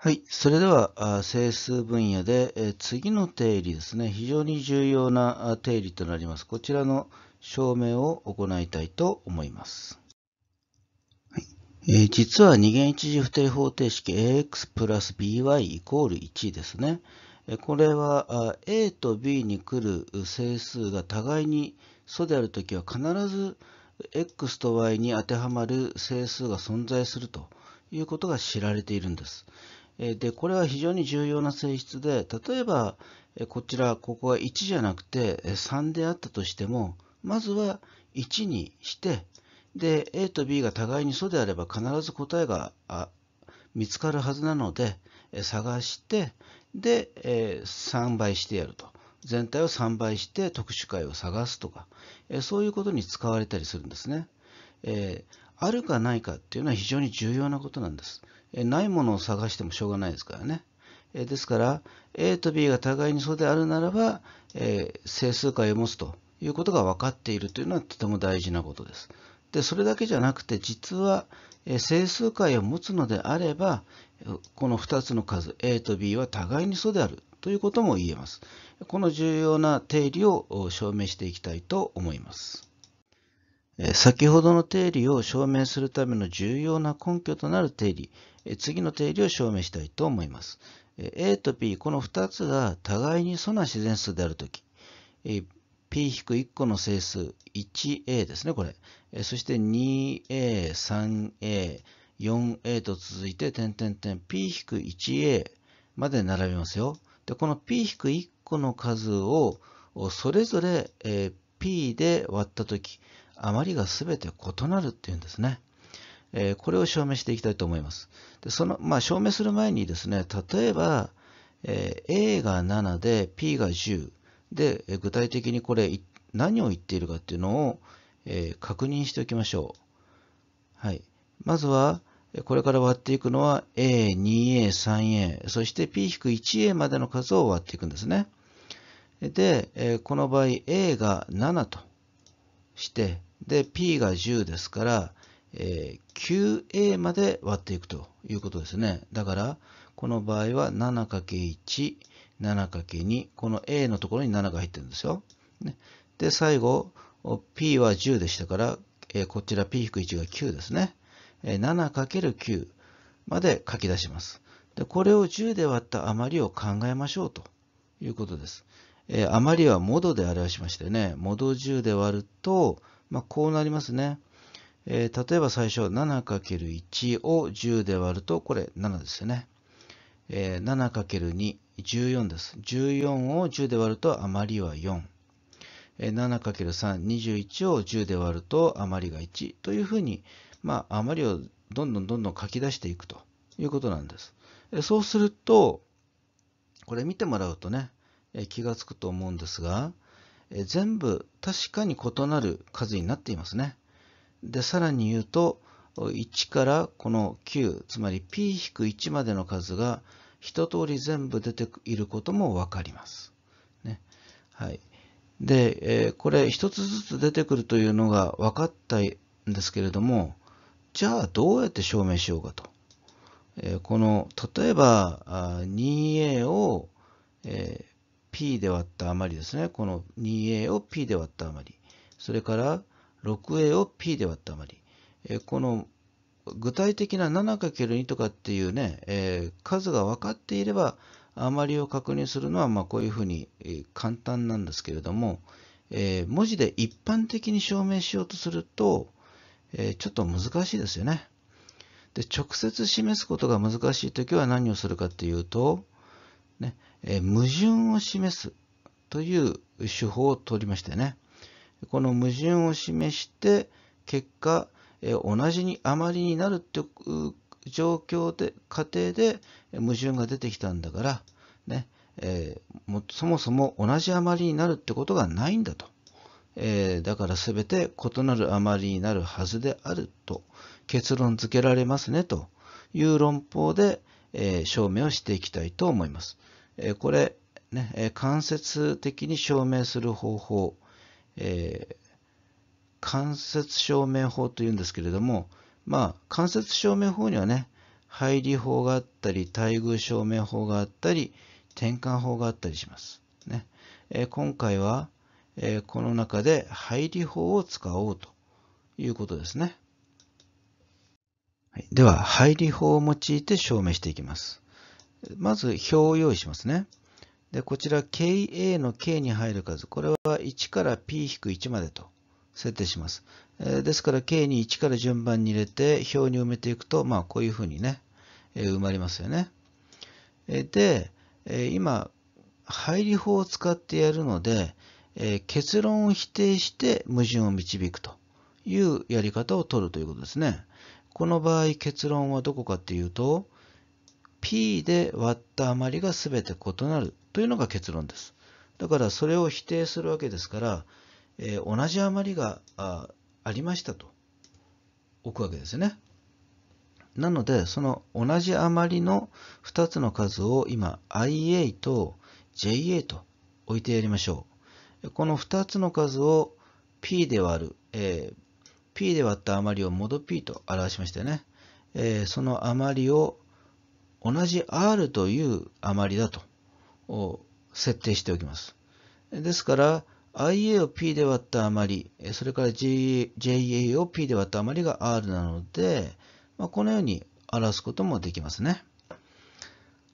はい。それでは、整数分野で、次の定理ですね。非常に重要な定理となります。こちらの証明を行いたいと思います。はい、実は二元一次不定方程式 ax プラス by イコール1ですね。これは a と b に来る整数が互いに素であるときは必ず x と y に当てはまる整数が存在するということが知られているんです。でこれは非常に重要な性質で例えばこちらここが1じゃなくて3であったとしてもまずは1にしてで A と B が互いに素であれば必ず答えが見つかるはずなので探してで3倍してやると全体を3倍して特殊解を探すとかそういうことに使われたりするんですね。あるかないかっていうのは非常に重要なことなんです。えないものを探してもしょうがないですからね。えですから、A と B が互いにそうであるならば、え整数解を持つということが分かっているというのはとても大事なことです。で、それだけじゃなくて、実は、え整数解を持つのであれば、この2つの数、A と B は互いにそうであるということも言えます。この重要な定理を証明していきたいと思います。先ほどの定理を証明するための重要な根拠となる定理、次の定理を証明したいと思います。A と P、この2つが互いに素な自然数であるとき、P-1 個の整数、1A ですね、これ。そして 2A、3A、4A と続いて、点点点、P-1A まで並びますよ。で、この P-1 個の数をそれぞれ P で割ったとき、まりが全て異なるっていうんですね。えー、これを証明していきたいと思います。でそのまあ、証明する前にですね、例えば、えー、A が7で P が10で、えー、具体的にこれ何を言っているかっていうのを、え確認しておきましょう。はい、まずは、これから割っていくのは A、2A、3A、そして P-1A までの数を割っていくんですね。で、この場合 A が7として、で、P が10ですから、えー、9A まで割っていくということですね。だから、この場合は 7×1、7×2、この A のところに7が入ってるんですよ。ね、で、最後、P は10でしたから、えー、こちら P-1 が9ですね。え 7×9 まで書き出します。で、これを10で割った余りを考えましょうということです。えー、余りは元で表しましてね、元10で割ると、まあ、こうなりますね。えー、例えば最初 7×1 を10で割るとこれ7ですよね。えー、7×2、14です。14を10で割ると余りは4。えー、7×3、21を10で割ると余りが1というふうに、まあ、余りをどんどんどんどん書き出していくということなんです。えー、そうすると、これ見てもらうとね、えー、気がつくと思うんですが、え全部確かに異なる数になっていますね。で、さらに言うと、1からこの9、つまり p-1 までの数が一通り全部出ていることもわかります。ね。はい。で、えこれ一つずつ出てくるというのが分かったんですけれども、じゃあどうやって証明しようかと。えこの、例えば 2a を、え p で割った余りですね。この 2a を p で割った余り。それから 6a を p で割った余り。この具体的な 7×2 とかっていうね、えー、数が分かっていれば余りを確認するのはまあこういうふうに簡単なんですけれども、えー、文字で一般的に証明しようとすると、えー、ちょっと難しいですよね。で直接示すことが難しい時は何をするかっていうと、ねえ矛盾を示すという手法を取りましてねこの矛盾を示して結果、え同じに余りになるという状況で過程で矛盾が出てきたんだからね、えー、もそもそも同じ余りになるってことがないんだと、えー、だから全て異なる余りになるはずであると結論付けられますねという論法で、えー、証明をしていきたいと思います。えー、これ、ね、えー、間接的に証明する方法、え間接証明法というんですけれども、まあ、間接証明法にはね、配理法があったり、待遇証明法があったり、転換法があったりします。ねえ今回は、えこの中で配理法を使おうということですね。では、配理法を用いて証明していきます。まず、表を用意しますね。で、こちら、KA の K に入る数、これは1から P-1 までと設定します。えですから、K に1から順番に入れて、表に埋めていくと、まあ、こういうふうにね、え埋まりますよね。えで、え今、配理法を使ってやるので、え結論を否定して矛盾を導くというやり方を取るということですね。この場合結論はどこかっていうと P で割った余りが全て異なるというのが結論です。だからそれを否定するわけですから、えー、同じ余りがありましたと置くわけですね。なのでその同じ余りの2つの数を今 IA と JA と置いてやりましょう。この2つの数を P で割る、えー P で割った余りをモド P と表しましたよね。えー、その余りを同じ R という余りだと設定しておきます。ですから、IA を P で割った余り、それから JA を P で割った余りが R なので、まあ、このように表すこともできますね。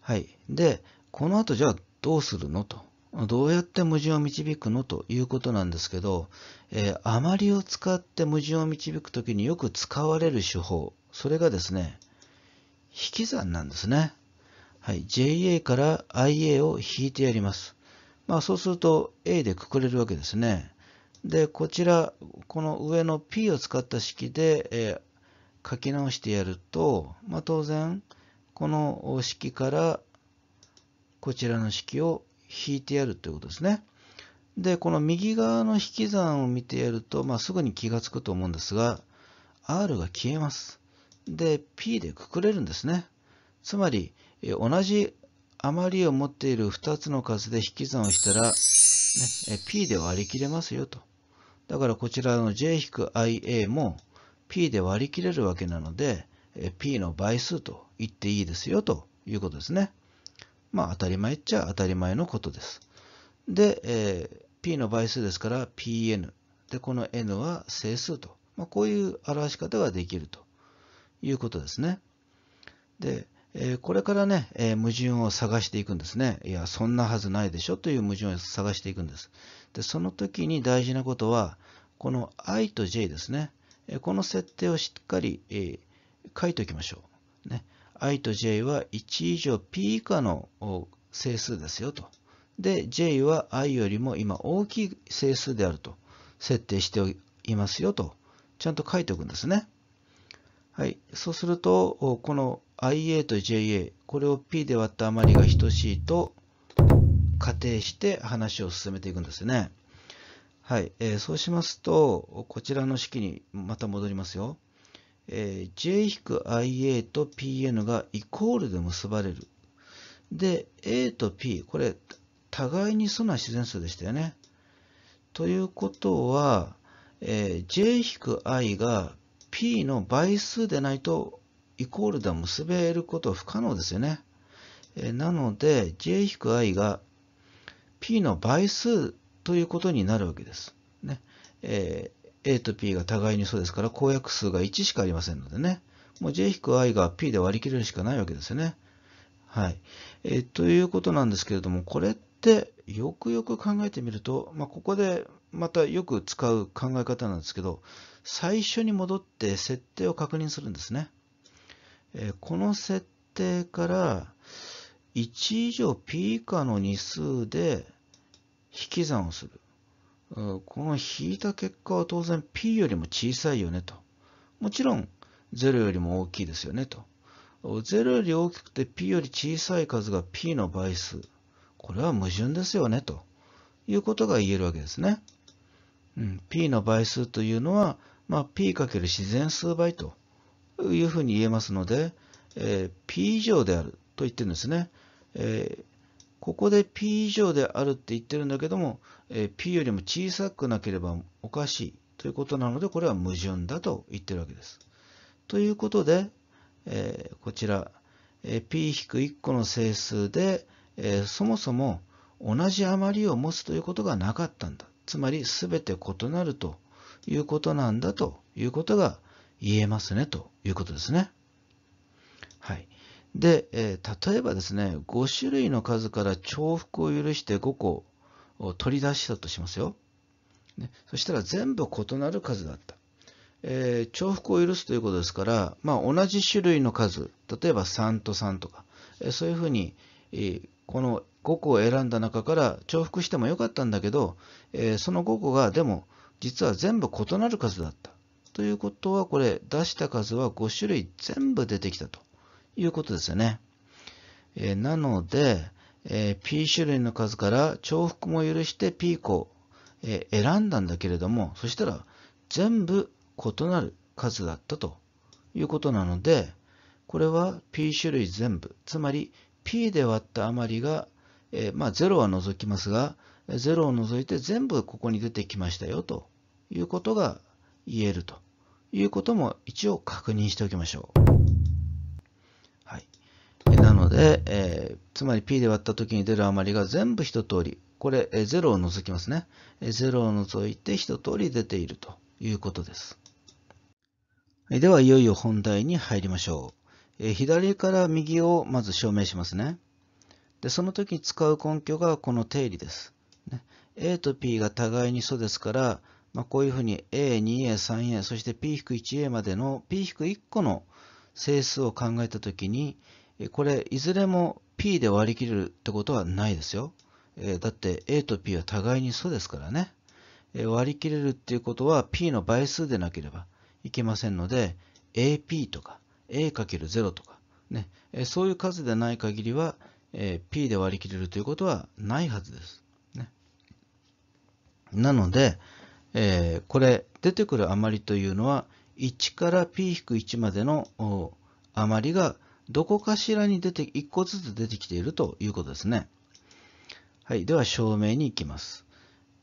はい。で、この後じゃあどうするのとどうやって矛盾を導くのということなんですけど、えー、余りを使って矛盾を導くときによく使われる手法、それがですね、引き算なんですね。はい、JA から IA を引いてやります。まあ、そうすると A でくくれるわけですね。で、こちら、この上の P を使った式で、えー、書き直してやると、まあ、当然、この式からこちらの式を引いてやるということですね。で、この右側の引き算を見てやると、まあ、すぐに気がつくと思うんですが、r が消えます。で、p でくくれるんですね。つまり、同じ余りを持っている2つの数で引き算をしたら、ね、p で割り切れますよと。だからこちらの j-ia も p で割り切れるわけなので、p の倍数と言っていいですよということですね。まあ当たり前っちゃ当たり前のことです。で、えー、p の倍数ですから pn。で、この n は整数と。まあ、こういう表し方ができるということですね。で、えー、これからね、えー、矛盾を探していくんですね。いや、そんなはずないでしょという矛盾を探していくんです。で、その時に大事なことは、この i と j ですね。この設定をしっかり、えー、書いておきましょう。ね、i と j は1以上 p 以下の整数ですよと。で、j は i よりも今大きい整数であると設定していますよと、ちゃんと書いておくんですね。はい。そうすると、この ia と ja、これを p で割った余りが等しいと仮定して話を進めていくんですね。はい。えー、そうしますと、こちらの式にまた戻りますよ。えー、J-IA と PN がイコールで結ばれる。で、A と P、これ、互いに素な自然数でしたよね。ということは、えー、J-I が P の倍数でないとイコールで結べることは不可能ですよね。えー、なので、J-I が P の倍数ということになるわけです。ねえ A と P が互いにそうですから公約数が1しかありませんのでね。もう J-I が P で割り切れるしかないわけですよね。はい。えー、ということなんですけれども、これってよくよく考えてみると、まあ、ここでまたよく使う考え方なんですけど、最初に戻って設定を確認するんですね。えー、この設定から1以上 P 以下の2数で引き算をする。この引いた結果は当然 P よりも小さいよねと。もちろん0よりも大きいですよねと。0より大きくて P より小さい数が P の倍数。これは矛盾ですよねということが言えるわけですね。うん、P の倍数というのは、まあ、P× 自然数倍というふうに言えますので、えー、P 以上であると言ってるんですね。えーここで P 以上であるって言ってるんだけども、え P よりも小さくなければおかしいということなので、これは矛盾だと言ってるわけです。ということで、えこちら、え P-1 個の整数で、えそもそも同じ余りを持つということがなかったんだ。つまり全て異なるということなんだということが言えますねということですね。はい。で、えー、例えばですね、5種類の数から重複を許して5個を取り出したとしますよ。ね、そしたら全部異なる数だった。えー、重複を許すということですから、まあ、同じ種類の数、例えば3と3とか、えー、そういうふうに、えー、この5個を選んだ中から重複してもよかったんだけど、えその5個がでも実は全部異なる数だった。ということはこれ出した数は5種類全部出てきたということですよね。えー、なので、えー、P 種類の数から重複も許して P 個、えー、選んだんだけれども、そしたら全部異なる数だったということなので、これは P 種類全部、つまり P で割った余りが、えー、まあ0は除きますが、0を除いて全部ここに出てきましたよということが言えるということも一応確認しておきましょう。で、えー、つまり P で割った時に出る余りが全部一通り、これ、え0を除きますね。え0を除いて一通り出ているということです。では、いよいよ本題に入りましょう。えー、左から右をまず証明しますね。で、その時に使う根拠がこの定理です。ね、A と P が互いに素ですから、まあ、こういうふうに A、2A、3A、そして P-1A までの P-1 個の整数を考えた時に、これいずれも P で割り切るってことはないですよ。だって A と P は互いに素ですからね。割り切れるっていうことは P の倍数でなければいけませんので AP とか A×0 とか、ね、そういう数でない限りは P で割り切れるということはないはずです。ね、なので、えー、これ出てくる余りというのは1から P-1 までの余りがどこかしらに出て、1個ずつ出てきているということですね。はい。では、証明に行きます。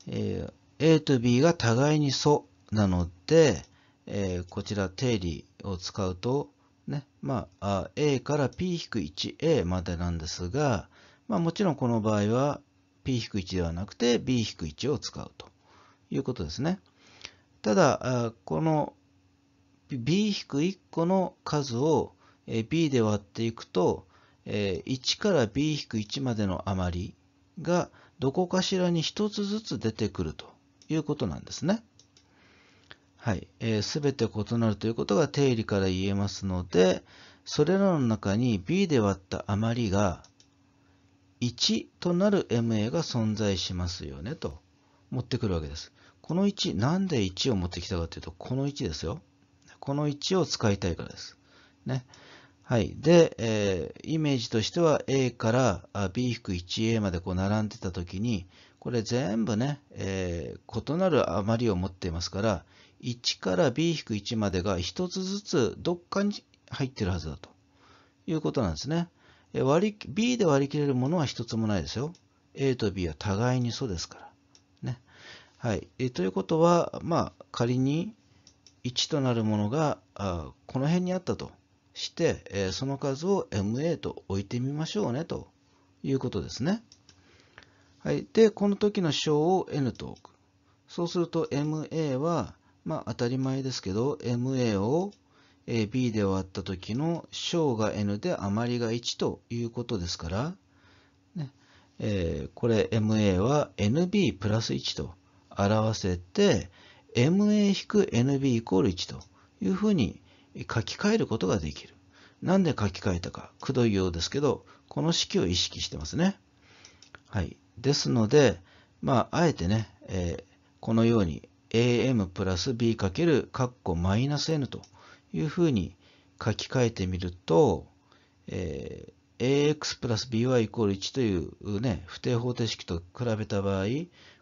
えー、A と B が互いに素なので、えー、こちら定理を使うと、ね、まあ、A から P-1A までなんですが、まあ、もちろんこの場合は P-1 ではなくて B-1 を使うということですね。ただ、この B-1 個の数をえ b で割っていくと、え1から b-1 までの余りがどこかしらに1つずつ出てくるということなんですね。はい。えー、全て異なるということが定理から言えますので、それらの中に b で割った余りが1となる MA が存在しますよねと持ってくるわけです。この1、なんで1を持ってきたかというと、この1ですよ。この1を使いたいからです。ね。はい。で、えー、イメージとしては A から B-1A までこう並んでた時に、これ全部ね、えー、異なる余りを持っていますから、1から B-1 までが1つずつどっかに入ってるはずだということなんですね。え割り B で割り切れるものは1つもないですよ。A と B は互いにそうですから。ね。はい。えということは、まあ、仮に1となるものがあこの辺にあったと。して、えその数を MA と置いてみましょうねということですね。はい、で、この時の小を N と置く。そうすると MA は、まあ、当たり前ですけど、MA を B で割った時の小が N で余りが1ということですから、ねえー、これ MA は NB プラス1と表せて、MA-NB 1というふうに書き換えることができる。なんで書き換えたか、くどいようですけど、この式を意識してますね。はい。ですので、まあ、あえてね、えー、このように am プラス b かけるカッコマイナス n というふうに書き換えてみると、えー、ax プラス by イコール1というね、不定方程式と比べた場合、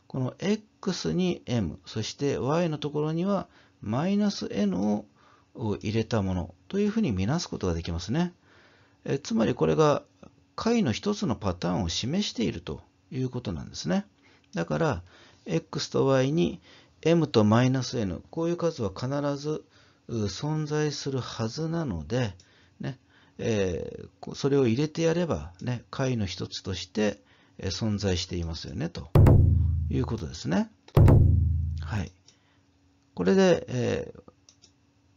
この x に m、そして y のところにはマイナス n をを入れたものというふうに見なすことができますね。えつまりこれが解の一つのパターンを示しているということなんですね。だから x と y に m と -n こういう数は必ず存在するはずなので、ねえー、それを入れてやれば、ね、解の一つとして存在していますよねということですね。はい、これで、えー、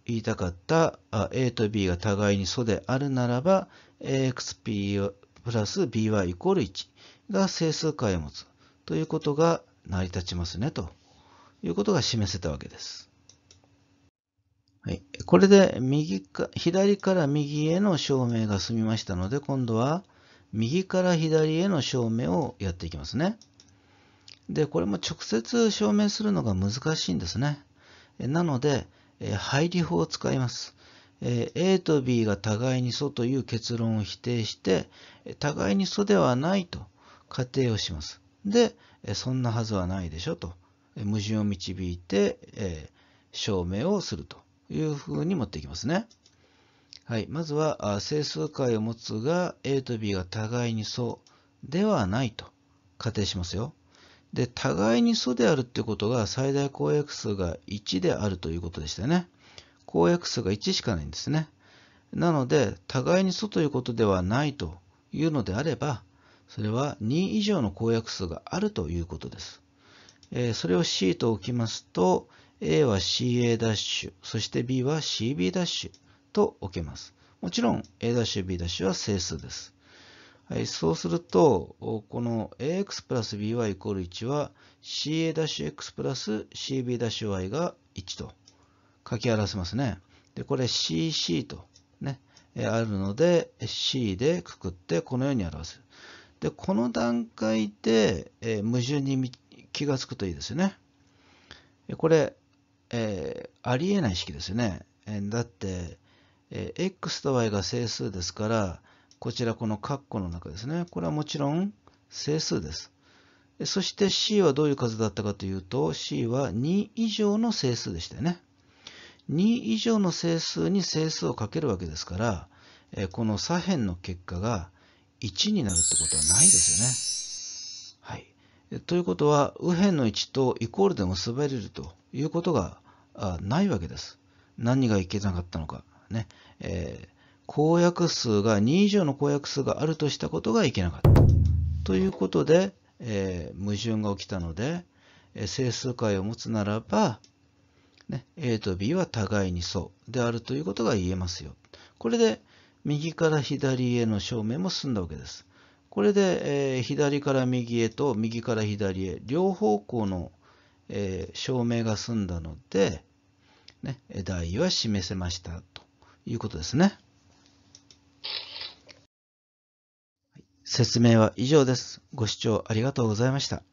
言いたかった A と B が互いに素であるならば AXP プラス BY イコール1が整数解を持つということが成り立ちますねということが示せたわけです。はい、これで右か左から右への証明が済みましたので今度は右から左への証明をやっていきますね。でこれも直接証明するのが難しいんですね。なのでえー、配理法を使います。えー、A と B が互いに素という結論を否定して、互いに素ではないと仮定をします。で、そんなはずはないでしょと、矛盾を導いて、えー、証明をするというふうに持っていきますね。はい、まずは整数解を持つが A と B が互いに素ではないと仮定しますよ。で、互いに素であるってことが最大公約数が1であるということでしたね。公約数が1しかないんですね。なので、互いに素ということではないというのであれば、それは2以上の公約数があるということです。えー、それを C と置きますと、A は CA'、そして B は CB' と置けます。もちろん A'、B' は整数です。はい、そうすると、この ax プラス by イコール1は ca-x プラス cb-y が1と書き表せますね。で、これ cc とね、あるので c でくくってこのように表す。で、この段階で、矛盾に気がつくといいですよね。これ、えー、ありえない式ですよね。だって、x と y が整数ですから、こちらこの括弧の中ですね。これはもちろん整数です。そして C はどういう数だったかというと、C は2以上の整数でしたよね。2以上の整数に整数をかけるわけですから、この左辺の結果が1になるってことはないですよね。はい。ということは、右辺の1とイコールで結ばれるということがないわけです。何がいけなかったのか。ね。えー公約数が2以上の公約数があるとしたことがいけなかった。ということで、えー、矛盾が起きたので、えー、整数解を持つならば、ね、A と B は互いにそうであるということが言えますよ。これで右から左への証明も済んだわけです。これで、えー、左から右へと右から左へ両方向の、えー、証明が済んだので、ね、位は示せましたということですね。説明は以上です。ご視聴ありがとうございました。